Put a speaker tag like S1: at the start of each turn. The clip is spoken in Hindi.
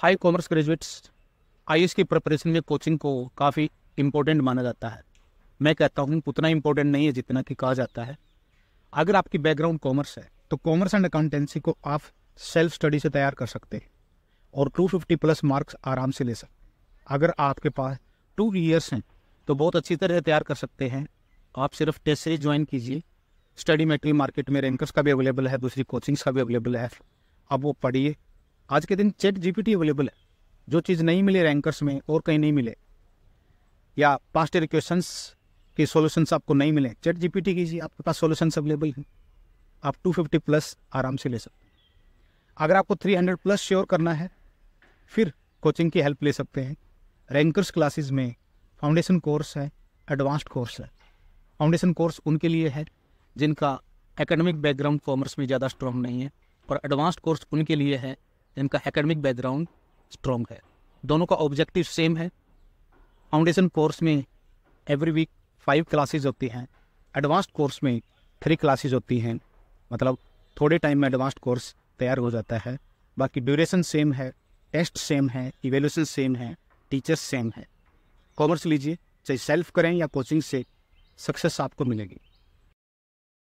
S1: हाई कॉमर्स ग्रेजुएट्स आई की प्रिपरेशन में कोचिंग को काफ़ी इम्पोर्टेंट माना जाता है मैं कहता हूँ उतना इम्पोर्टेंट नहीं है जितना कि कहा जाता है अगर आपकी बैकग्राउंड कॉमर्स है तो कॉमर्स एंड अकाउंटेंसी को आप सेल्फ स्टडी से तैयार कर सकते हैं और 250 प्लस मार्क्स आराम से ले सकते अगर आपके पास टू ईयर्स हैं तो बहुत अच्छी तरह तैयार कर सकते हैं आप सिर्फ टेस्ट सीरीज ज्वाइन कीजिए स्टडी मेटेरियल मार्केट में रैंकर्स का भी अवेलेबल है दूसरी कोचिंग्स का भी अवेलेबल है अब वो पढ़िए आज के दिन चैट जीपीटी अवेलेबल है जो चीज़ नहीं मिले रैंकर्स में और कहीं नहीं मिले या पास्ट ईयर क्वेश्चंस के सॉल्यूशंस आपको नहीं मिले चैट जीपीटी कीजिए आपके पास सॉल्यूशंस अवेलेबल हैं आप 250 प्लस आराम से ले सकते हैं अगर आपको 300 प्लस श्योर करना है फिर कोचिंग की हेल्प ले सकते हैं रैंकर्स क्लासेस में फाउंडेशन कोर्स है एडवांस्ड कोर्स है फाउंडेशन कोर्स उनके लिए है जिनका एकेडमिक बैकग्राउंड कॉमर्स में ज़्यादा स्ट्रॉन्ग नहीं है और एडवांस्ड कोर्स उनके लिए है इनका एकेडमिक बैकग्राउंड स्ट्रॉन्ग है दोनों का ऑब्जेक्टिव सेम है फाउंडेशन कोर्स में एवरी वीक फाइव क्लासेज होती हैं एडवांस्ड कोर्स में थ्री क्लासेज होती हैं मतलब थोड़े टाइम में एडवांस्ड कोर्स तैयार हो जाता है बाकी ड्यूरेशन सेम है टेस्ट सेम है इवेल्यूशन सेम है टीचर्स सेम है कॉमर्स लीजिए चाहे सेल्फ करें या कोचिंग से सक्सेस आपको मिलेगी